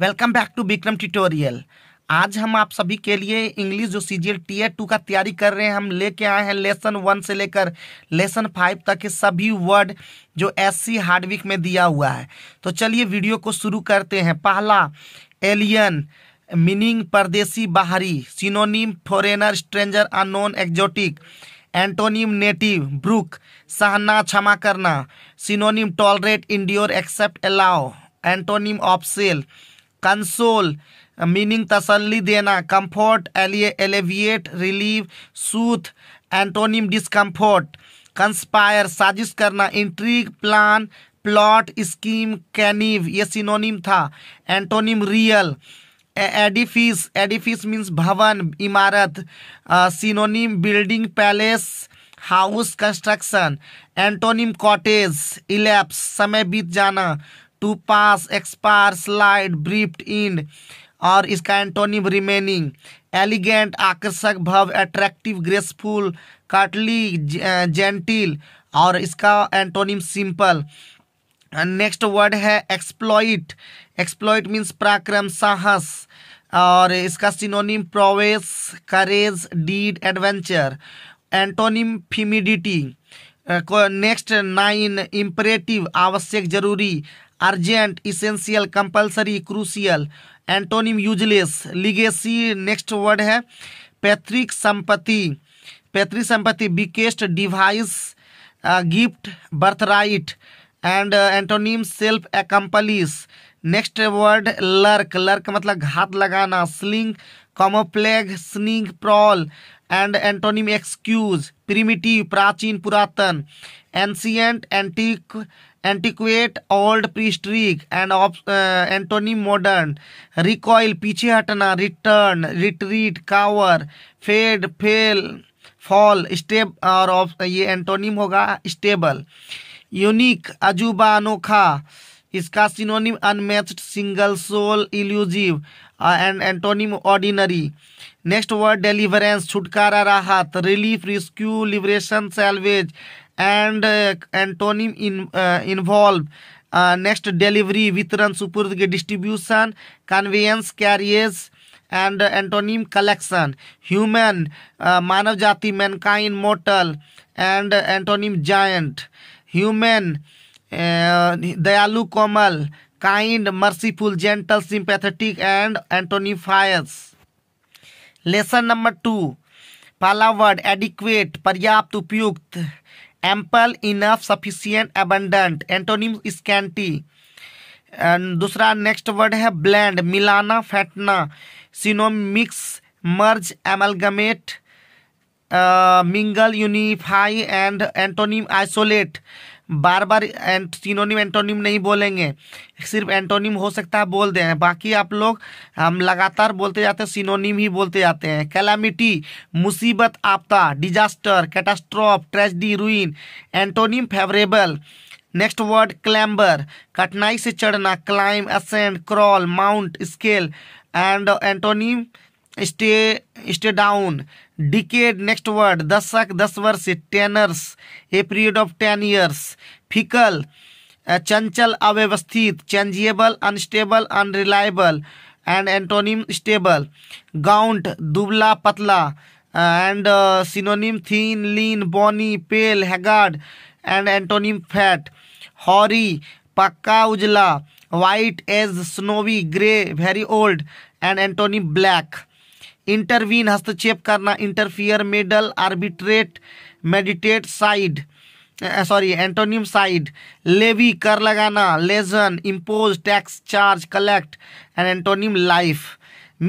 welcome back to Vikram tutorial आज हम आप सभी के लिए इंग्लिश जो C G L tier two का तैयारी कर रहे हैं हम लेके आए हैं लेसन वन से लेकर लेसन फाइव तक के सभी वर्ड जो एस सी हार्डविक में दिया हुआ है तो चलिए वीडियो को शुरू करते हैं पहला एलियन मीनिंग परदेसी बाहरी synonym foreigner stranger unknown exotic antonym native brook सहना क्षमा करना synonym tolerate endure accept allow antonym of sell console meaning तसल्ली देना comfort alleviate relieve soothe antonym discomfort conspire साजिश करना intrigue plan plot scheme connive ये सिनोनिम था antonym real edifice edifice means भवन इमारत synonym building palace house construction antonym cottage elapse समय बीत जाना to pass expire slide briefed इन और इसका एंटोनिम रिमेनिंग एलिगेंट आकर्षक भव एट्रैक्टिव ग्रेसफुल कटली जेंटिल और इसका एंटोनिम सिंपल नेक्स्ट वर्ड है एक्सप्लॉइट एक्सप्लॉइट मीन्स पराक्रम साहस और इसका synonym prowess courage deed adventure antonym timidity next nine imperative आवश्यक जरूरी urgent essential compulsory crucial antonym useless legacy next word है पैतृक संपत्ति पैतृक संपत्ति bequest devise gift birth right and antonym self accomplish next word lurk lurk मतलब घात लगाना slink camouflage sneak prowl and antonym excuse primitive प्राचीन पुरातन ancient antique एंटीक्वेट old prehistoric and antonym modern recoil पीछे हटना return retreat cower fade fail fall stab और of ये antonym होगा स्टेबल यूनिक अजूबा अनोखा इसका synonym unmatched single sole elusive and antonym ordinary next word deliverance छुटकारा राहत relief rescue liberation salvage and antonym involve next delivery वितरण सुपुर्द के distribution conveyance carriage and antonym collection human मानव जाति mankind mortal and antonym giant human दयालु कोमल kind merciful gentle sympathetic and एंटोनिफायस लेसन नंबर टू पहला वर्ड एडिक्वेट पर्याप्त उपयुक्त ample enough sufficient abundant antonym scanty दूसरा नेक्स्ट वर्ड है ब्लैंड मिलाना फैटना synonym mix merge amalgamate mingle unify and antonym isolate बार बार एंट, सिनोनिम एंटोनिम नहीं बोलेंगे सिर्फ एंटोनिम हो सकता है बोल दें बाकी आप लोग हम लगातार बोलते जाते हैं सिनोनिम ही बोलते जाते हैं कैलामिटी मुसीबत आपदा disaster catastrophe tragedy ruin antonym favourable next word clamber कठिनाई से चढ़ना climb ascend crawl mount scale and antonym stay stay down decade next word दशक दस वर्ष tenners a period of ten years fickle चंचल अव्यवस्थित changeable unstable unreliable and antonym stable gaunt दुबला पतला and synonym thin lean bony pale haggard and antonym fat hoary पक्का उजला white as snowy grey very old and antonym black intervene हस्तक्षेप करना interfere meddle arbitrate meditate side sorry antonym side levy कर लगाना legion impose tax charge collect and antonym life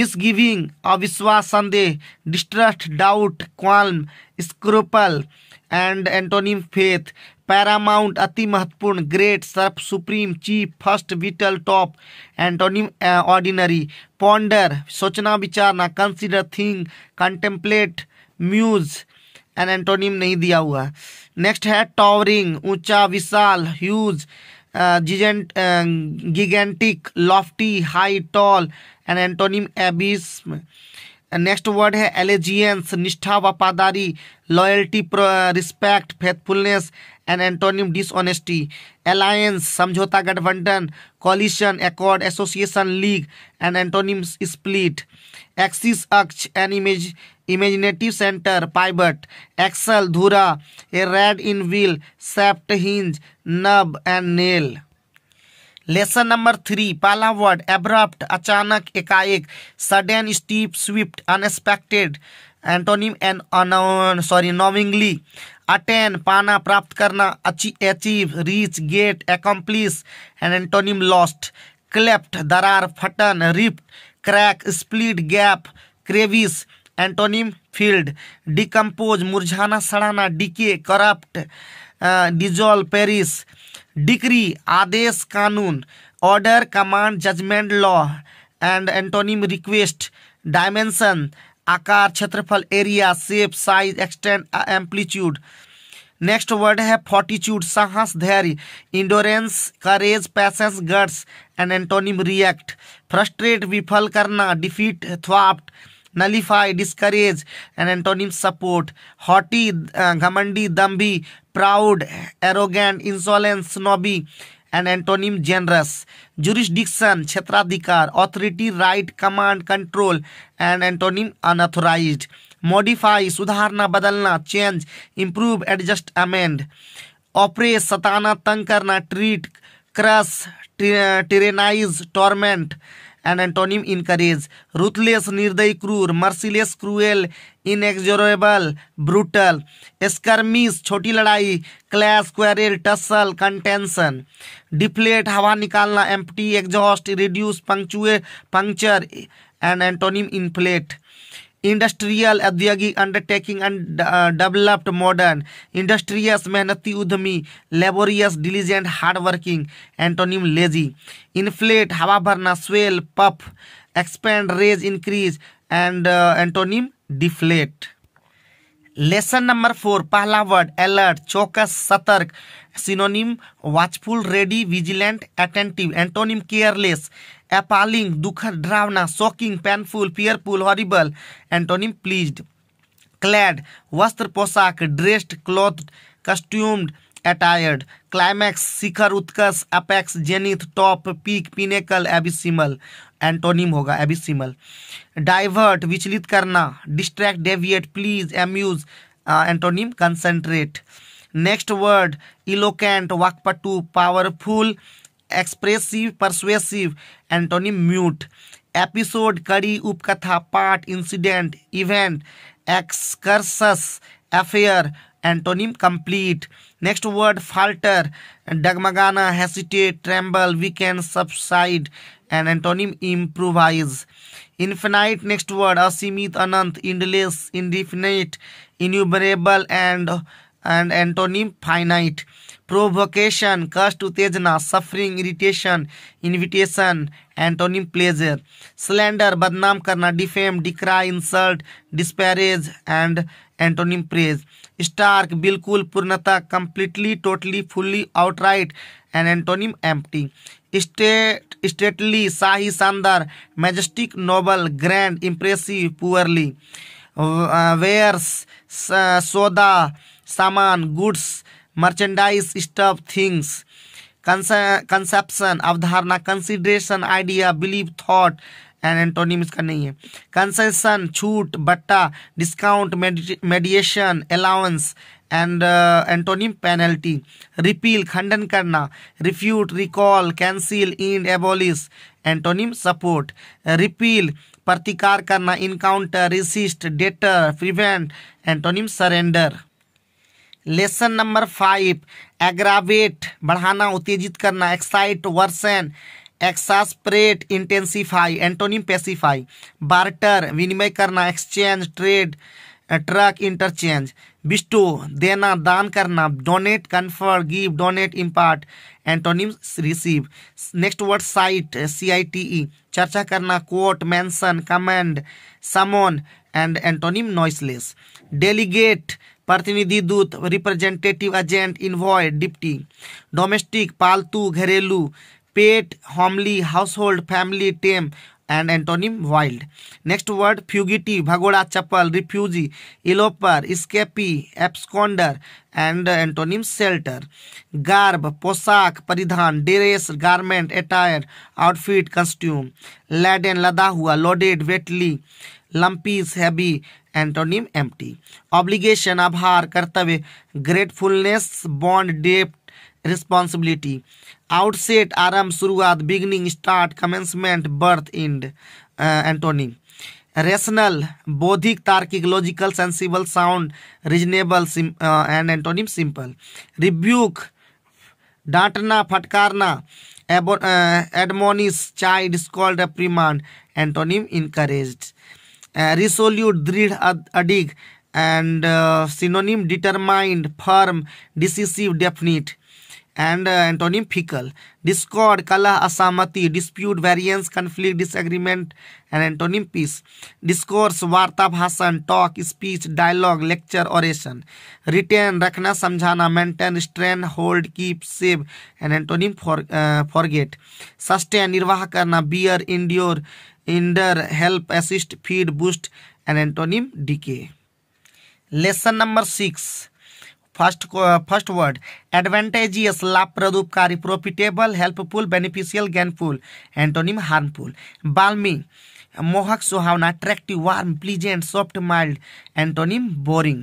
misgiving अविश्वास संदेह distrust doubt qualm scruple and antonym faith paramount अति महत्वपूर्ण great surf supreme chief first vital top antonym ordinary ponder सोचना विचारना consider thing contemplate muse and antonym नहीं दिया हुआ next है टॉवरिंग ऊंचा विशाल huge giant gigantic lofty high tall and antonym abysm next word है एलेजियंस निष्ठा वफादारी loyalty respect faithfulness and antonym dishonesty alliance समझौता गठबंधन coalition accord association league and antonym split axis अक्ष and image imaginative centre pivot axle धुरा a rod in wheel sept hinge nub and nail lesson number three पहला word abrupt अचानक एकाएक sudden steep swift unexpected antonym and sorry knowingly attain पाना प्राप्त करना achieve reach get accomplish and antonym lost cleft दरार फटन rift crack split gap crevice antonym field decompose मुरझाना सड़ाना decay corrupt dissolve perish decree आदेश कानून order command judgement law and antonym request dimension आकार क्षेत्रफल area shape size extend amplitude next word है fortitude साहस धैर्य endurance courage patience guts and antonym react frustrate विफल करना defeat thwart nullify discourage and antonym support haughty घमंडी दम्भी proud arrogant insolence snobby and antonym generous jurisdiction क्षेत्राधिकार authority right command control and antonym unauthorise modify सुधारना बदलना change improve adjust amend oppress सताना तंग करना treat crush tyrannise torment and antonym encourage ruthless निर्दयी क्रूर merciless cruel inexorable brutal skirmish छोटी लड़ाई clash quarrel tussle contention deflate हवा निकालना एम्प्टी एग्जॉस्ट रिड्यूस पंक्चुए puncture and antonym inflate industrial औद्योगिक अंडरटेकिंग डेवलप्ड मॉडर्न इंडस्ट्रियस मेहनती उद्यमी laborious diligent hardworking antonym lazy inflate हवा भरना swell puff expand raise increase and antonym deflate lesson number four पहला word alert चौकस सतर्क synonym watchful ready vigilant attentive antonym careless appalling दुखद ड्रावना shocking painful fearful horrible antonym pleased clad वस्त्र पोशाक dressed cloth costumed attired climax शिखर उत्कर्ष apex zenith top peak pinnacle abysmal antonym होगा एबिसिमल डाइवर्ट विचलित करना distract deviate please amuse antonym concentrate next word eloquent वाकपटु powerful expressive persuasive antonym mute episode कड़ी उपकथा part incident event एक्सकर्सस affair antonym complete next word falter dagmagana hesitate tremble We can subside and antonym improvise infinite next word asimith, ananth, endless indefinite innumerable and and antonym finite provocation कष्ट उत्तेजना suffering irritation invitation antonym pleasure slander बदनाम करना defame decry insult disparage and antonym praise stark बिल्कुल पूर्णतः completely totally fully outright and antonym empty state stately शाही शानदार majestic noble grand impressive poorly wares सौदा सामान goods merchandise stuff things conception अवधारणा consideration idea believe thought and antonym इसका नहीं है कंसेशन छूट बट्टा discount mediation allowance and antonym penalty repeal खंडन करना refute recall cancel end abolish antonym support repeal प्रतिकार करना encounter resist deter prevent antonym surrender lesson number five aggravate बढ़ाना उत्तेजित करना excite worsen exasperate intensify antonym pacify barter विनिमय करना exchange trade truck interchange bestow देना दान करना donate confer give donate impart antonym receive next word cite C I T E चर्चा करना court mention commend summon and antonym noiseless delegate प्रतिनिधि दूत representative agent envoy deputy domestic पालतू घरेलू pet homely house hold family tame and antonym wild next word fugitive भगोड़ा चप्पल refugee eloper escapee absconder and antonym shelter garb पोशाक परिधान dress garment attire outfit costume laden लदा हुआ loaded weighty lumpish heavy antonym empty obligation आभार कर्तव्य gratefulness bond debt responsibility outset आरंभ शुरुआत beginning start commencement birth end antonym rational बौद्धिक तार्किक logical sensible sound reasonable and antonym simple rebuke डांटना फटकारना admonish chide scold reprimand antonym encouraged resolute drid adig and uh, synonym determined firm decisive definite and uh, antonym fickle discord kala asamati dispute variance conflict disagreement and antonym peace discourse वार्ता भाषण talk speech dialogue lecture oration retain रखना समझाना maintain strain hold keep save and antonym for, uh, forget sustain निर्वाह करना bear endure endure help assist feed boost and antonym decay lesson number six first first word advantageous लाभप्रदुपकारी profitable helpful beneficial gainful antonym harmful balmy मोहक सुहावना attractive warm pleasant soft mild antonym boring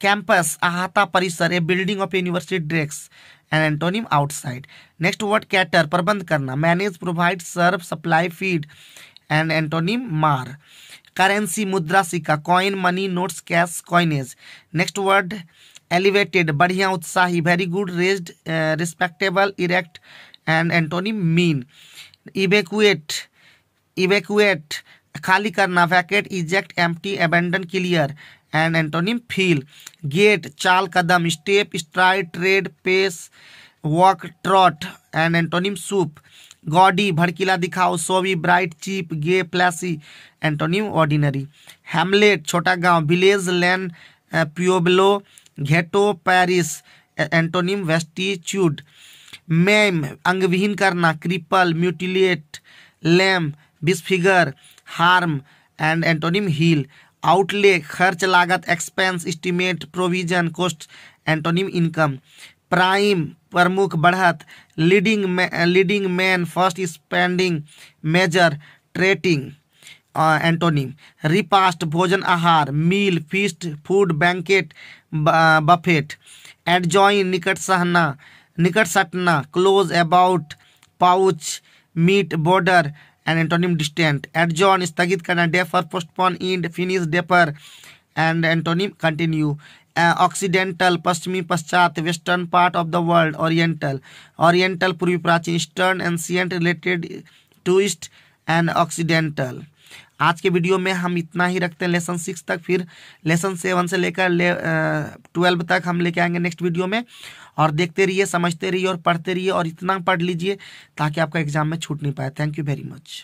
campus अहाता परिसर a building of university tracts and antonym outside next word cater प्रबंध करना manage provide serve supply feed and antonym mar currency मुद्रा सिक्का coin money notes cash coinage next word elevated बढ़िया उत्साही very good raised respectable erect and antonym mean evacuate evacuate खाली करना vacate eject empty abandon clear and antonym fill gait चाल कदम step stride tread pace walk trot and antonym soup gaudy भड़कीला दिखाओ showy bright cheap gay flashy antonym ordinary hamlet छोटा गांव village lane pueblo ghetto parish antonym vastitude maim अंगविहीन करना cripple mutilate lame disfigure harm and antonym heal outlay खर्च लागत expense estimate provision cost antonym income prime प्रमुख बढ़त leading leading man first spending major treating antonym repast भोजन आहार meal feast food banquet buffet adjoin निकट सहना निकट सटना close about pouch meet border and antonym distant adjourn स्थगित करना defer postpone end finish defer and antonym continue occidental पश्चिमी पश्चात western part of the world oriental oriental पूर्वी प्राचीन eastern ancient related to east and occidental आज के video में हम इतना ही रखते हैं लेसन सिक्स तक फिर लेसन सेवन से लेकर ले ट्वेल्व तक हम लेके आएंगे नेक्स्ट वीडियो में और देखते रहिए समझते रहिए और पढ़ते रहिए और इतना पढ़ लीजिए ताकि आपका एग्जाम में छूट नहीं पाए थैंक यू वेरी मच